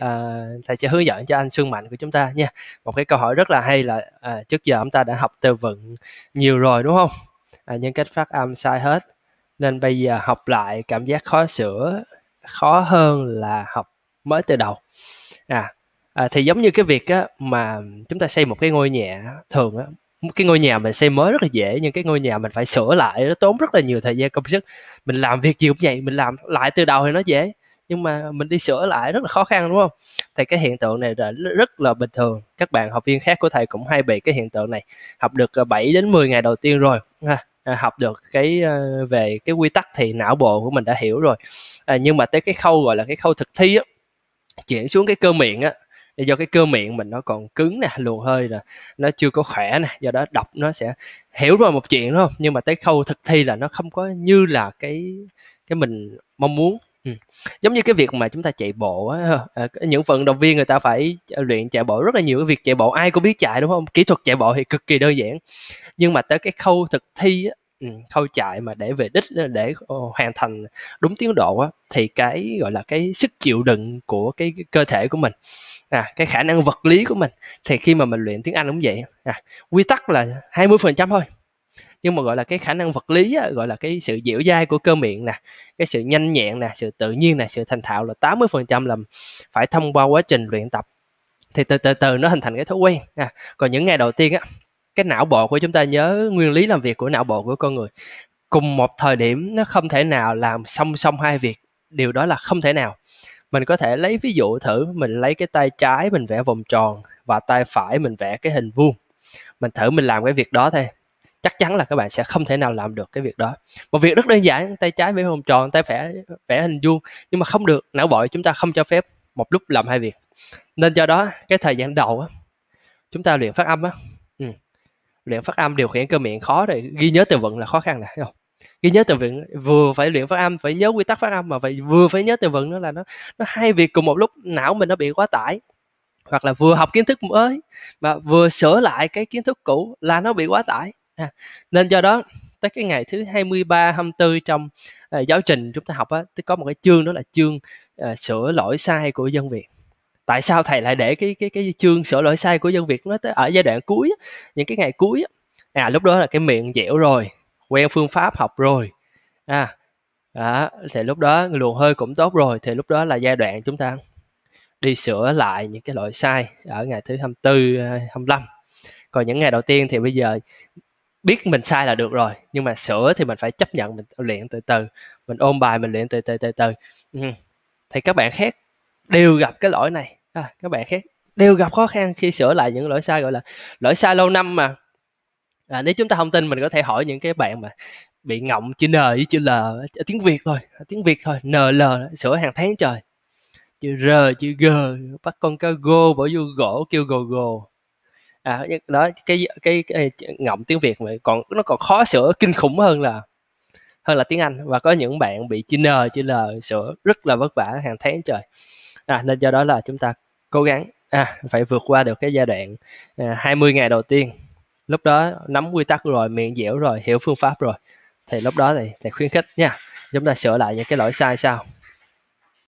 à, thầy sẽ hướng dẫn cho anh Sương Mạnh của chúng ta nha một cái câu hỏi rất là hay là à, trước giờ chúng ta đã học từ vựng nhiều rồi đúng không à, những cách phát âm sai hết nên bây giờ học lại cảm giác khó sửa khó hơn là học mới từ đầu à, à thì giống như cái việc á, mà chúng ta xây một cái ngôi nhà thường á, cái ngôi nhà mình xây mới rất là dễ nhưng cái ngôi nhà mình phải sửa lại nó tốn rất là nhiều thời gian công sức mình làm việc gì cũng vậy mình làm lại từ đầu thì nó dễ nhưng mà mình đi sửa lại rất là khó khăn đúng không thì cái hiện tượng này là rất là bình thường các bạn học viên khác của thầy cũng hay bị cái hiện tượng này học được 7 ờ, đến 10 ngày đầu tiên rồi ha à, học được cái ờ, về cái quy tắc thì não bộ của mình đã hiểu rồi à, nhưng mà tới cái khâu gọi là cái khâu thực thi á chuyển xuống cái cơ miệng á do cái cơ miệng mình nó còn cứng nè luồn hơi nè nó chưa có khỏe nè do đó đọc nó sẽ hiểu rồi một chuyện đúng không nhưng mà tới khâu thực thi là nó không có như là cái cái mình mong muốn giống như cái việc mà chúng ta chạy bộ á ờ, những vận động viên người ta phải luyện chạy bộ rất là nhiều, cái việc chạy bộ ai cũng biết chạy, đúng không? Kỹ thuật chạy bộ thì cực kỳ đơn giản, nhưng mà tới cái khâu thực thi á, khâu chạy mà để về đích ờ, để, ờ, hoàn thành đúng tiến độ á, thì cái, gọi là, cái sức chịu đựng của cái cơ thể của mình, à, cái khả năng vật lý của mình, thì khi mà mình luyện tiếng Anh cũng vậy, à, quy tắc là 20% thôi nhưng mà gọi là cái khả năng vật lý á, gọi là cái sự dẻo dai của cơ miệng nè cái sự nhanh nhẹn nè sự tự nhiên nè sự thành thạo là 80% là phải thông qua quá trình luyện tập thì từ từ từ nó hình thành cái thói quen à, còn những ngày đầu tiên á cái não bộ của chúng ta nhớ nguyên lý làm việc của não bộ của con người cùng một thời điểm nó không thể nào làm song song hai việc điều đó là không thể nào mình có thể lấy ví dụ thử mình lấy cái tay trái mình vẽ vòng tròn và tay phải mình vẽ cái hình vuông mình thử mình làm cái việc đó thôi chắc chắn là các bạn sẽ không thể nào làm được cái việc đó một việc rất đơn giản tay trái vẽ vòng tròn tay phải vẽ hình vuông nhưng mà không được não bộ chúng ta không cho phép một lúc làm hai việc nên do đó cái thời gian đầu á, chúng ta luyện phát âm á ừ. luyện phát âm điều khiển cơ miệng khó rồi ghi nhớ từ vựng là khó khăn này không ghi nhớ từ vựng vừa phải luyện phát âm phải nhớ quy tắc phát âm mà phải vừa phải nhớ từ vựng nữa là nó nó hai việc cùng một lúc não mình nó bị quá tải hoặc là vừa học kiến thức mới mà vừa sửa lại cái kiến thức cũ là nó bị quá tải nên do đó tới cái ngày thứ 23 24 trong à, giáo trình chúng ta học á có một cái chương đó là chương à, sửa lỗi sai của dân Việt tại sao thầy lại để cái cái cái chương sửa lỗi sai của dân Việt nó tới ở giai đoạn cuối những cái ngày cuối á. à lúc đó là cái miệng dẻo rồi quen phương pháp học rồi à đó, thì lúc đó luồng hơi cũng tốt rồi thì lúc đó là giai đoạn chúng ta đi sửa lại những cái lỗi sai ở ngày thứ 24 25 ờ, còn những ngày đầu tiên thì bây giờ biết mình sai là được rồi nhưng mà sửa thì mình phải chấp nhận mình luyện từ từ mình ôn bài mình luyện từ từ từ từ ừ. thì các bạn khác đều gặp cái lỗi này à, các bạn khác đều gặp khó khăn khi sửa lại những lỗi sai gọi là lỗi sai lâu năm mà à, nếu chúng ta không tin mình có thể hỏi những cái bạn mà bị ngọng chữ n với chữ l tiếng việt thôi à, tiếng việt thôi n l sửa hàng tháng trời chữ r chữ g bắt con cá gô bỏ vô gỗ kêu gồ gồ à đó cái cái, cái ngọng tiếng việt mà còn nó còn khó sửa kinh khủng hơn là hơn là tiếng anh và có những bạn bị chữ n chữ l sửa rất là vất vả hàng tháng trời à, nên do đó là chúng ta cố gắng à, phải vượt qua được cái giai đoạn à, 20 ngày đầu tiên lúc đó nắm quy tắc rồi miệng dẻo rồi hiểu phương pháp rồi thì lúc đó thì, thì khuyến khích nha chúng ta sửa lại những cái lỗi sai sau